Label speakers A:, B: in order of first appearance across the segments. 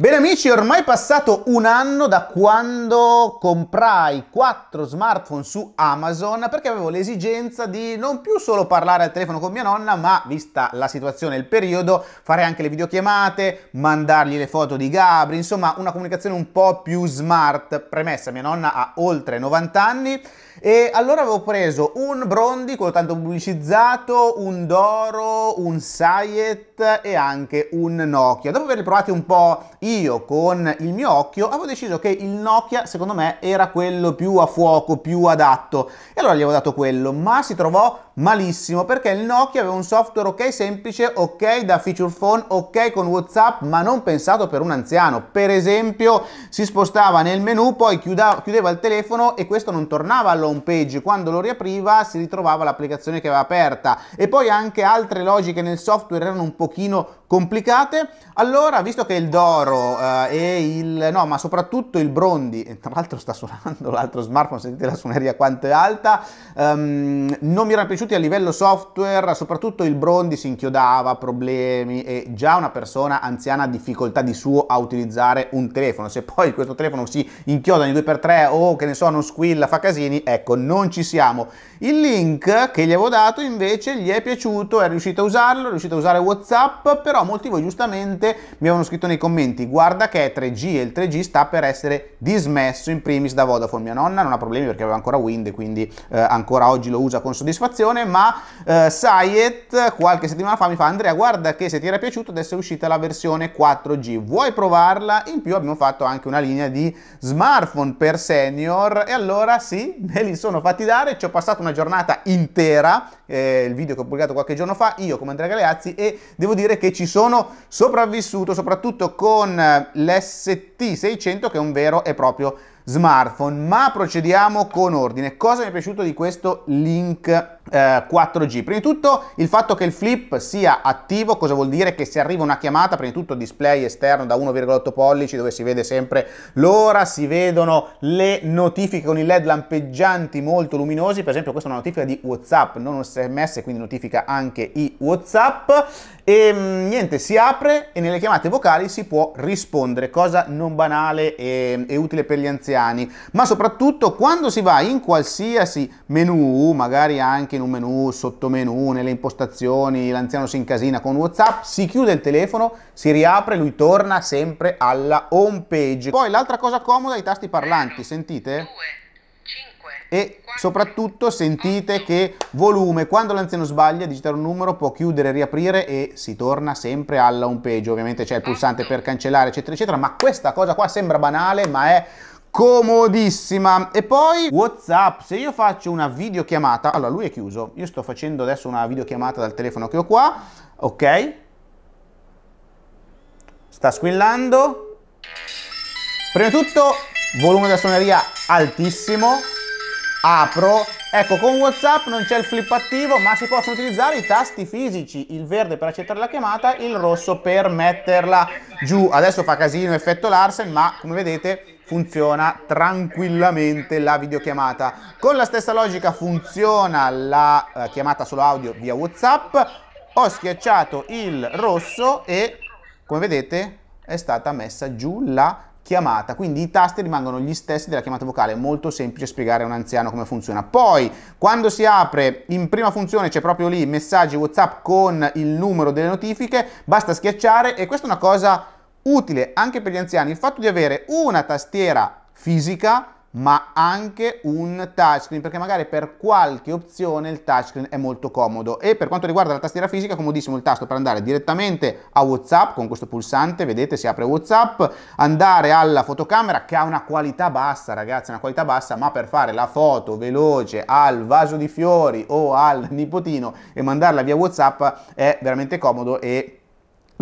A: Bene amici, è ormai passato un anno da quando comprai quattro smartphone su Amazon perché avevo l'esigenza di non più solo parlare al telefono con mia nonna, ma vista la situazione e il periodo, fare anche le videochiamate, mandargli le foto di Gabri, insomma una comunicazione un po' più smart. Premessa, mia nonna ha oltre 90 anni e allora avevo preso un Brondi, quello tanto pubblicizzato, un Doro, un Sayet e anche un Nokia. Dopo averli provati un po' io con il mio occhio, avevo deciso che il Nokia secondo me era quello più a fuoco, più adatto. E allora gli avevo dato quello, ma si trovò malissimo perché il Nokia aveva un software ok semplice, ok da feature phone, ok con WhatsApp, ma non pensato per un anziano. Per esempio, si spostava nel menu, poi chiuda, chiudeva il telefono e questo non tornava all'home page. Quando lo riapriva si ritrovava l'applicazione che aveva aperta. E poi anche altre logiche nel software erano un pochino complicate. Allora, visto che il Doro eh, e il... no, ma soprattutto il Brondi, tra l'altro sta suonando l'altro smartphone, sentite la suoneria quanto è alta, ehm, non mi erano piaciuti a livello software, soprattutto il Brondi si inchiodava, problemi e già una persona anziana ha difficoltà di suo a utilizzare un telefono. Se poi questo telefono si inchioda ogni 2x3 o che ne so, non squilla, fa casini, ecco, non ci siamo. Il link che gli avevo dato invece gli è piaciuto, è riuscito a usarlo, è riuscito a usare WhatsApp, però molti di voi giustamente mi avevano scritto nei commenti, guarda che è 3G e il 3G sta per essere dismesso in primis da Vodafone. Mia nonna non ha problemi perché aveva ancora Wind, quindi eh, ancora oggi lo usa con soddisfazione, ma eh, Sayet qualche settimana fa mi fa Andrea guarda che se ti era piaciuto adesso è uscita la versione 4G, vuoi provarla? In più abbiamo fatto anche una linea di smartphone per senior e allora sì, me li sono fatti dare, ci ho passato una giornata intera, eh, il video che ho pubblicato qualche giorno fa, io come Andrea Galeazzi e devo dire che ci sono sopravvissuto soprattutto con eh, l'ST600 che è un vero e proprio smartphone. Ma procediamo con ordine. Cosa mi è piaciuto di questo link 4G. Eh, prima di tutto il fatto che il flip sia attivo, cosa vuol dire? Che se arriva una chiamata, prima di tutto display esterno da 1,8 pollici dove si vede sempre l'ora, si vedono le notifiche con i led lampeggianti molto luminosi, per esempio questa è una notifica di Whatsapp, non un sms, quindi notifica anche i Whatsapp e ehm, niente, si apre e nelle chiamate vocali si può rispondere, cosa non banale e, e utile per gli anziani, ma soprattutto quando si va in qualsiasi menu, magari anche in in un menu, sottomenu, nelle impostazioni, l'anziano si incasina con WhatsApp, si chiude il telefono, si riapre, lui torna sempre alla home page. Poi l'altra cosa comoda, i tasti parlanti, sentite? e soprattutto sentite che volume, quando l'anziano sbaglia digitare un numero può chiudere, riaprire e si torna sempre alla home page, ovviamente c'è il pulsante per cancellare eccetera eccetera, ma questa cosa qua sembra banale ma è comodissima e poi whatsapp se io faccio una videochiamata allora lui è chiuso io sto facendo adesso una videochiamata dal telefono che ho qua ok sta squillando prima di tutto volume della suoneria altissimo apro ecco con whatsapp non c'è il flip attivo ma si possono utilizzare i tasti fisici il verde per accettare la chiamata il rosso per metterla giù adesso fa casino effetto Larsen ma come vedete funziona tranquillamente la videochiamata. Con la stessa logica funziona la eh, chiamata solo audio via WhatsApp. Ho schiacciato il rosso e come vedete è stata messa giù la chiamata, quindi i tasti rimangono gli stessi della chiamata vocale, molto semplice spiegare a un anziano come funziona. Poi, quando si apre in prima funzione c'è proprio lì messaggi WhatsApp con il numero delle notifiche, basta schiacciare e questa è una cosa utile anche per gli anziani il fatto di avere una tastiera fisica ma anche un touchscreen perché magari per qualche opzione il touchscreen è molto comodo e per quanto riguarda la tastiera fisica comodissimo il tasto per andare direttamente a whatsapp con questo pulsante vedete si apre whatsapp andare alla fotocamera che ha una qualità bassa ragazzi una qualità bassa ma per fare la foto veloce al vaso di fiori o al nipotino e mandarla via whatsapp è veramente comodo e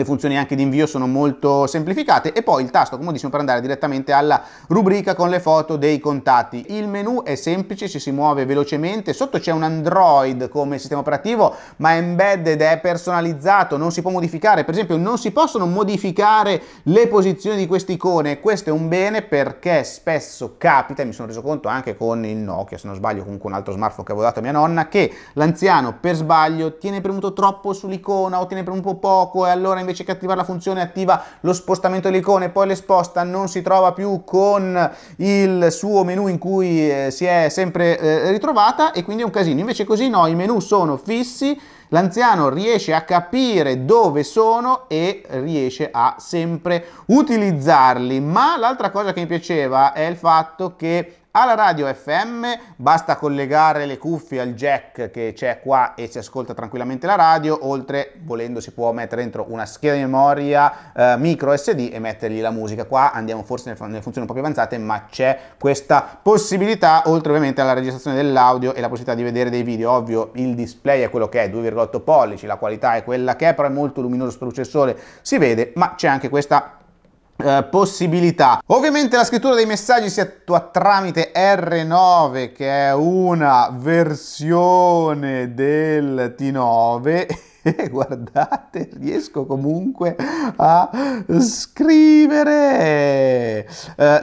A: le funzioni anche di invio sono molto semplificate e poi il tasto comodissimo per andare direttamente alla rubrica con le foto dei contatti. Il menu è semplice, ci si muove velocemente, sotto c'è un Android come sistema operativo ma è embedded, è personalizzato, non si può modificare, per esempio non si possono modificare le posizioni di queste icone, questo è un bene perché spesso capita, mi sono reso conto anche con il Nokia se non sbaglio, comunque un altro smartphone che avevo dato a mia nonna, che l'anziano per sbaglio tiene premuto troppo sull'icona o tiene premuto poco e allora invece invece che attivare la funzione attiva lo spostamento dell'icona e poi l'esposta non si trova più con il suo menu in cui eh, si è sempre eh, ritrovata e quindi è un casino. Invece così no, i menu sono fissi, l'anziano riesce a capire dove sono e riesce a sempre utilizzarli. Ma l'altra cosa che mi piaceva è il fatto che alla radio FM, basta collegare le cuffie al jack che c'è qua e si ascolta tranquillamente la radio, oltre volendo si può mettere dentro una scheda di memoria eh, micro SD e mettergli la musica. Qua andiamo forse nelle funzioni un po' più avanzate, ma c'è questa possibilità, oltre ovviamente alla registrazione dell'audio e la possibilità di vedere dei video. Ovvio il display è quello che è, 2,8 pollici, la qualità è quella che è, però è molto luminoso questo processore, si vede, ma c'è anche questa possibilità eh, possibilità. Ovviamente la scrittura dei messaggi si attua tramite R9 che è una versione del T9 guardate, riesco comunque a scrivere. Eh,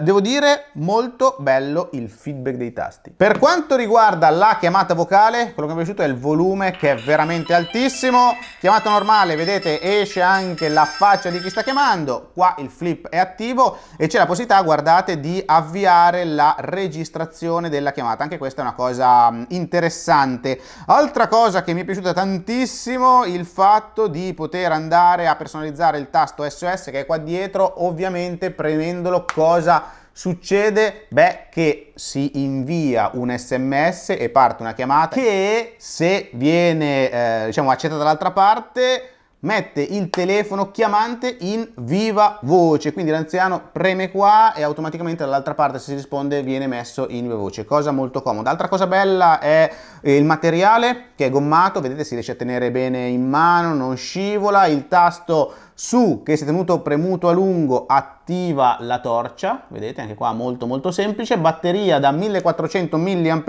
A: devo dire, molto bello il feedback dei tasti. Per quanto riguarda la chiamata vocale, quello che mi è piaciuto è il volume che è veramente altissimo. Chiamata normale, vedete, esce anche la faccia di chi sta chiamando. Qua il flip è attivo e c'è la possibilità, guardate, di avviare la registrazione della chiamata. Anche questa è una cosa mm, interessante. Altra cosa che mi è piaciuta tantissimo il fatto di poter andare a personalizzare il tasto SOS che è qua dietro, ovviamente premendolo cosa succede? Beh, che si invia un sms e parte una chiamata che se viene eh, diciamo accettata dall'altra parte mette il telefono chiamante in viva voce, quindi l'anziano preme qua e automaticamente dall'altra parte se si risponde viene messo in viva voce, cosa molto comoda. Altra cosa bella è eh, il materiale che è gommato, vedete si riesce a tenere bene in mano, non scivola, il tasto su che si è tenuto premuto a lungo attiva la torcia, vedete anche qua molto molto semplice, batteria da 1400 mAh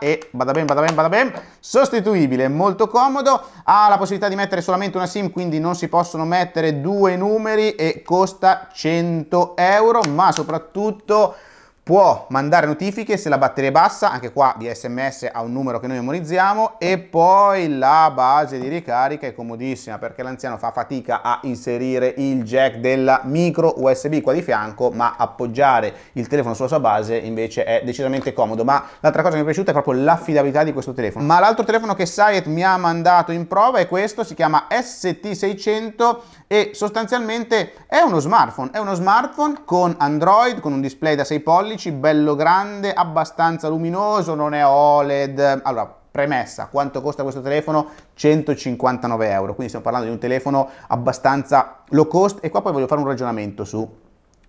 A: e bada ben bada ben bada ben, sostituibile, molto comodo, ha la possibilità di mettere solamente una SIM quindi non si possono mettere due numeri e costa 100 euro ma soprattutto può mandare notifiche se la batteria è bassa, anche qua di sms ha un numero che noi memorizziamo e poi la base di ricarica è comodissima perché l'anziano fa fatica a inserire il jack della micro USB qua di fianco ma appoggiare il telefono sulla sua base invece è decisamente comodo ma l'altra cosa che mi è piaciuta è proprio l'affidabilità di questo telefono ma l'altro telefono che Syed mi ha mandato in prova è questo, si chiama ST600 e sostanzialmente è uno smartphone, è uno smartphone con Android, con un display da 6 polli pollici, bello grande, abbastanza luminoso, non è OLED. Allora, premessa, quanto costa questo telefono? 159 euro, quindi stiamo parlando di un telefono abbastanza low cost e qua poi voglio fare un ragionamento su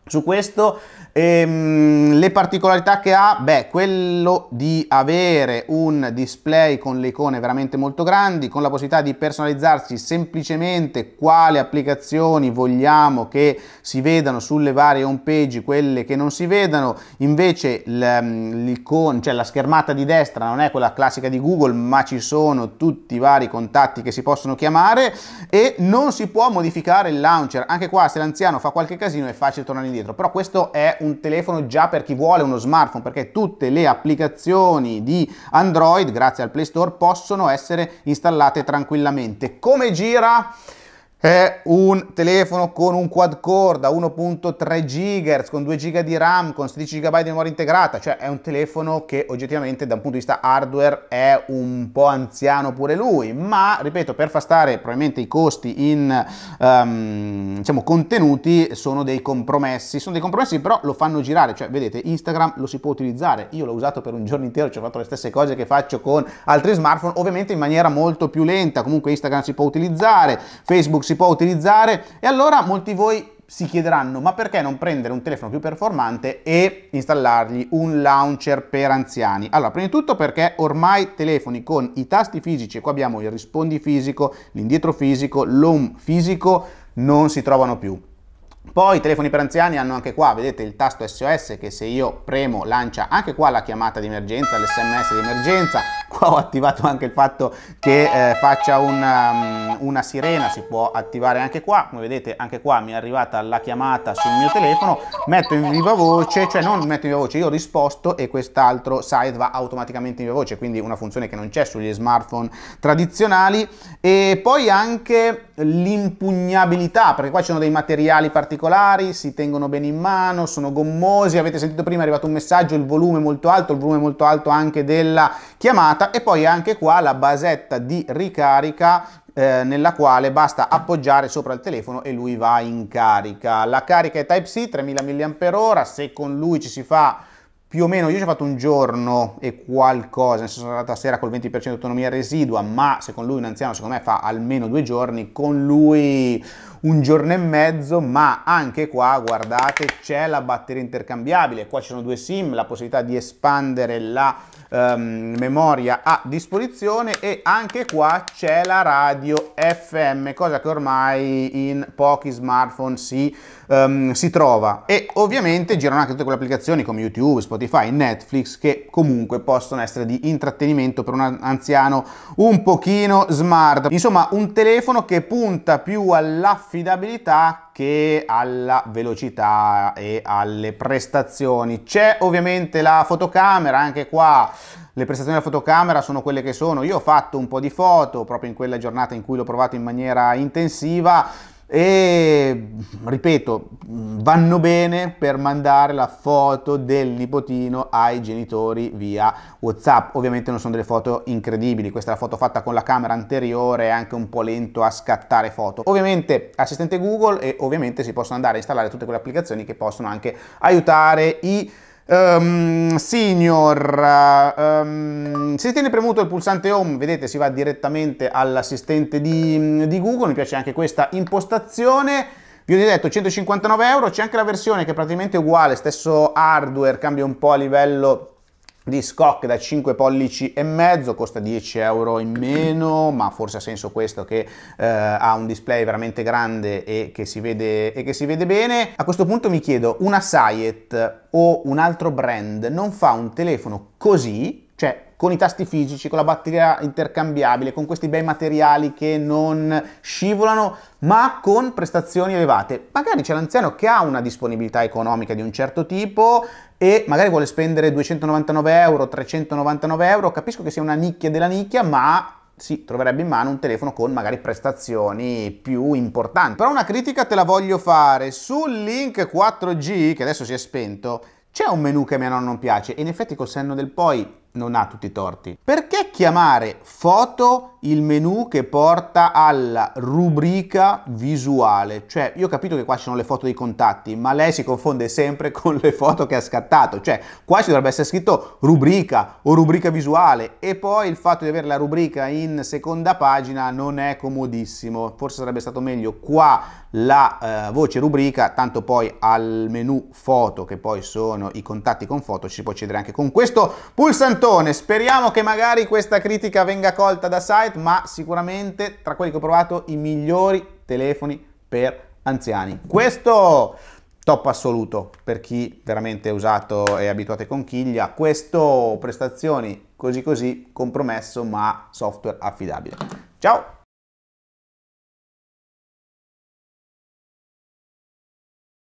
A: su questo ehm, le particolarità che ha, beh, quello di avere un display con le icone veramente molto grandi, con la possibilità di personalizzarsi semplicemente quali applicazioni vogliamo che si vedano sulle varie home page, quelle che non si vedano, invece l'icona, cioè la schermata di destra non è quella classica di Google, ma ci sono tutti i vari contatti che si possono chiamare e non si può modificare il launcher. Anche qua se l'anziano fa qualche casino è facile tornare in dietro, però questo è un telefono già per chi vuole uno smartphone, perché tutte le applicazioni di Android, grazie al Play Store, possono essere installate tranquillamente. Come gira? È un telefono con un quad core da 1.3 GHz, con 2 GB di RAM, con 16 GB di memoria integrata, cioè è un telefono che oggettivamente da un punto di vista hardware è un po' anziano pure lui, ma ripeto, per far stare probabilmente i costi in um, diciamo, contenuti sono dei compromessi, sono dei compromessi però lo fanno girare, cioè vedete Instagram lo si può utilizzare, io l'ho usato per un giorno intero, ci ho fatto le stesse cose che faccio con altri smartphone, ovviamente in maniera molto più lenta, comunque Instagram si può utilizzare, Facebook si si può utilizzare e allora molti di voi si chiederanno ma perché non prendere un telefono più performante e installargli un launcher per anziani? Allora, prima di tutto perché ormai telefoni con i tasti fisici, qua abbiamo il rispondi fisico, l'indietro fisico, l'home fisico, non si trovano più. Poi i telefoni per anziani hanno anche qua, vedete il tasto SOS che se io premo lancia anche qua la chiamata di emergenza, l'SMS di emergenza. Qua ho attivato anche il fatto che eh, faccia una, um, una sirena, si può attivare anche qua. Come vedete anche qua mi è arrivata la chiamata sul mio telefono, metto in viva voce, cioè non metto in viva voce, io ho risposto e quest'altro site va automaticamente in viva voce, quindi una funzione che non c'è sugli smartphone tradizionali. E poi anche l'impugnabilità, perché qua ci sono dei materiali particolari particolari, si tengono bene in mano, sono gommosi, avete sentito prima è arrivato un messaggio, il volume molto alto, il volume molto alto anche della chiamata e poi anche qua la basetta di ricarica eh, nella quale basta appoggiare sopra il telefono e lui va in carica. La carica è Type-C, 3000 mAh, se con lui ci si fa più o meno io ci ho fatto un giorno e qualcosa, nel senso sono andata a sera col 20% di autonomia residua, ma se con lui un anziano secondo me fa almeno due giorni, con lui un giorno e mezzo, ma anche qua guardate c'è la batteria intercambiabile, qua ci sono due SIM, la possibilità di espandere la um, memoria a disposizione e anche qua c'è la radio FM, cosa che ormai in pochi smartphone si, um, si trova. E ovviamente girano anche tutte quelle applicazioni come YouTube, Spotify, Netflix che comunque possono essere di intrattenimento per un anziano un pochino smart. Insomma, un telefono che punta più all'affidabilità che alla velocità e alle prestazioni. C'è ovviamente la fotocamera, anche qua le prestazioni della fotocamera sono quelle che sono, io ho fatto un po' di foto proprio in quella giornata in cui l'ho provato in maniera intensiva e ripeto vanno bene per mandare la foto del nipotino ai genitori via whatsapp ovviamente non sono delle foto incredibili questa è la foto fatta con la camera anteriore è anche un po' lento a scattare foto ovviamente assistente google e ovviamente si possono andare a installare tutte quelle applicazioni che possono anche aiutare i Um, ehm, senior, um, ehm, se tiene premuto il pulsante home, vedete si va direttamente all'assistente di, di Google, mi piace anche questa impostazione. Vi ho detto 159 euro, c'è anche la versione che è praticamente uguale, stesso hardware, cambia un po' a livello di Scock da 5 pollici e mezzo, costa 10 euro in meno, ma forse ha senso questo che eh, ha un display veramente grande e che, vede, e che, si vede, bene. A questo punto mi chiedo, una Sayet o un altro brand non fa un telefono così cioè, con i tasti fisici, con la batteria intercambiabile, con questi bei materiali che non scivolano, ma con prestazioni elevate. Magari c'è l'anziano che ha una disponibilità economica di un certo tipo e magari vuole spendere 299 euro, 399 euro, capisco che sia una nicchia della nicchia, ma si troverebbe in mano un telefono con magari prestazioni più importanti. Però una critica te la voglio fare. Sul Link 4G, che adesso si è spento, c'è un menu che a me non piace e in effetti col senno del poi non ha tutti i torti. Perché chiamare foto il menu che porta alla rubrica visuale? Cioè, io ho capito che qua ci sono le foto dei contatti, ma lei si confonde sempre con le foto che ha scattato. Cioè, qua ci dovrebbe essere scritto rubrica o rubrica visuale e poi il fatto di avere la rubrica in seconda pagina non è comodissimo. Forse sarebbe stato meglio qua la eh, voce rubrica, tanto poi al menu foto, che poi sono i contatti con foto, ci si può accedere anche con questo pulsante Bertone, speriamo che magari questa critica venga colta da site, ma sicuramente tra quelli che ho provato i migliori telefoni per anziani. Questo top assoluto per chi veramente è usato e abituato ai conchiglia, questo prestazioni così così compromesso ma software affidabile. Ciao!